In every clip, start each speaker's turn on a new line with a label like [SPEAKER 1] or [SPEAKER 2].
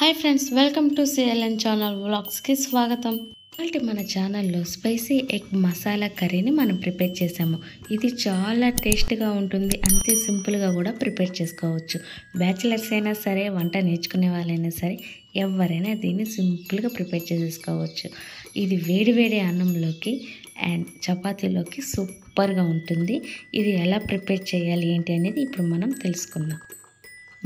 [SPEAKER 1] hi friends welcome to CLN channel వ్లాగ్స్కి స్వాగతం ఇవాళ మన ఛానల్లో స్పైసీ ఎగ్ మసాలా కర్రీని మనం ప్రిపేర్ చేసాము ఇది చాలా టేస్ట్గా ఉంటుంది అంతే సింపుల్గా కూడా ప్రిపేర్ చేసుకోవచ్చు బ్యాచిలర్స్ అయినా సరే వంట నేర్చుకునే వాళ్ళైనా సరే ఎవరైనా దీన్ని సింపుల్గా ప్రిపేర్ చేసేసుకోవచ్చు ఇది వేడి వేడి అన్నంలోకి అండ్ చపాతీలోకి సూపర్గా ఉంటుంది ఇది ఎలా ప్రిపేర్ చేయాలి ఏంటి అనేది ఇప్పుడు మనం తెలుసుకుందాం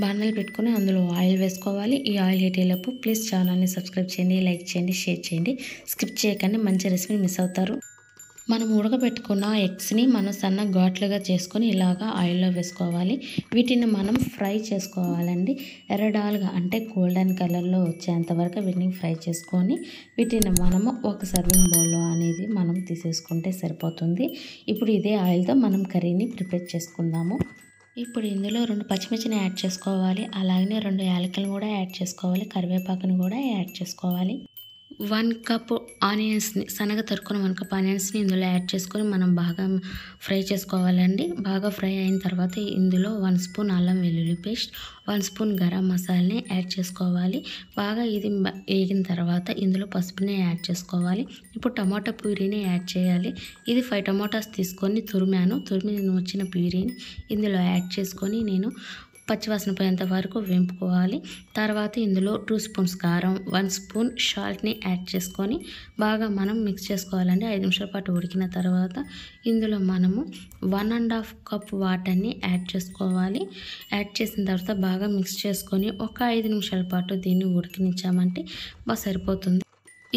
[SPEAKER 1] బాణాలు పెట్టుకొని అందులో ఆయిల్ వేసుకోవాలి ఈ ఆయిల్ హీట్ అయ్యేలోపు ప్లీజ్ ఛానల్ని సబ్స్క్రైబ్ చేయండి లైక్ చేయండి షేర్ చేయండి స్కిప్ చేయకండి మంచి రెసిపీని మిస్ అవుతారు మనం ఉడకబెట్టుకున్న ఎగ్స్ని మనం సన్న ఘాట్లుగా చేసుకొని ఇలాగా ఆయిల్లో వేసుకోవాలి వీటిని మనం ఫ్రై చేసుకోవాలండి ఎర్రడాల్గా అంటే గోల్డెన్ కలర్లో వచ్చేంత వరకు వీటిని ఫ్రై చేసుకొని వీటిని మనము ఒక సర్వింగ్ బౌల్లో అనేది మనం తీసేసుకుంటే సరిపోతుంది ఇప్పుడు ఇదే ఆయిల్తో మనం కర్రీని ప్రిపేర్ చేసుకుందాము ఇప్పుడు ఇందులో రెండు పచ్చిమిర్చిని యాడ్ చేసుకోవాలి అలాగనే రెండు యాలకులను కూడా యాడ్ చేసుకోవాలి కరివేపాకును కూడా యాడ్ చేసుకోవాలి వన్ కప్ ఆనియన్స్ని శనగ తరుక్కున్న వన్ కప్ ఆనియన్స్ని ఇందులో యాడ్ చేసుకొని మనం బాగా ఫ్రై చేసుకోవాలండి బాగా ఫ్రై అయిన తర్వాత ఇందులో వన్ స్పూన్ అల్లం వెల్లుల్లి పేస్ట్ వన్ స్పూన్ గరం మసాలాని యాడ్ చేసుకోవాలి బాగా ఇది వేగిన తర్వాత ఇందులో పసుపుని యాడ్ చేసుకోవాలి ఇప్పుడు టమాటా ప్యూరీని యాడ్ చేయాలి ఇది ఫైవ్ టమాటాస్ తీసుకొని తురిమాను తురిమి నేను వచ్చిన ప్యూరీని ఇందులో యాడ్ చేసుకొని నేను పచ్చివాసన పోయేంత వరకు వేంపుకోవాలి తర్వాత ఇందులో టూ స్పూన్స్ కారం వన్ స్పూన్ షాల్ట్ని యాడ్ చేసుకొని బాగా మనం మిక్స్ చేసుకోవాలండి ఐదు నిమిషాల పాటు ఉడికిన తర్వాత ఇందులో మనము వన్ అండ్ హాఫ్ కప్ వాటర్ని యాడ్ చేసుకోవాలి యాడ్ చేసిన తర్వాత బాగా మిక్స్ చేసుకొని ఒక ఐదు నిమిషాల పాటు దీన్ని ఉడికించామంటే బాగా సరిపోతుంది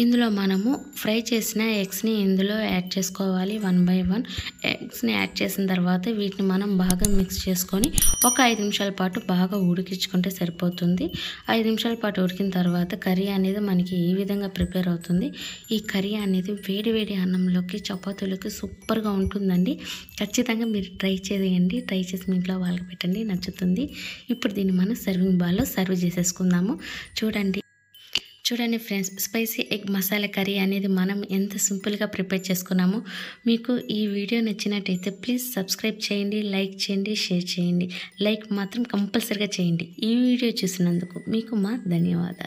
[SPEAKER 1] ఇందులో మనము ఫ్రై చేసిన ఎగ్స్ని ఇందులో యాడ్ చేసుకోవాలి వన్ బై వన్ ఎగ్స్ని యాడ్ చేసిన తర్వాత వీటిని మనం బాగా మిక్స్ చేసుకొని ఒక ఐదు నిమిషాల పాటు బాగా ఉడికించుకుంటే సరిపోతుంది ఐదు నిమిషాల పాటు ఉడికిన తర్వాత కర్రీ అనేది మనకి ఈ విధంగా ప్రిపేర్ అవుతుంది ఈ కర్రీ అనేది వేడి వేడి అన్నంలోకి చపాతీలోకి సూపర్గా ఉంటుందండి ఖచ్చితంగా మీరు ట్రై చేయండి ట్రై చేసి మీ ఇంట్లో వాళ్ళకి పెట్టండి నచ్చుతుంది ఇప్పుడు దీన్ని మనం సర్వింగ్ బాల్లో సర్వ్ చేసేసుకుందాము చూడండి చూడండి friends spicy egg masala curry అనేది మనం ఎంత సింపుల్గా ప్రిపేర్ చేసుకున్నామో మీకు ఈ వీడియో నచ్చినట్టయితే ప్లీజ్ సబ్స్క్రైబ్ చేయండి లైక్ చేయండి షేర్ చేయండి లైక్ మాత్రం కంపల్సరిగా చేయండి ఈ వీడియో చూసినందుకు మీకు మా ధన్యవాదాలు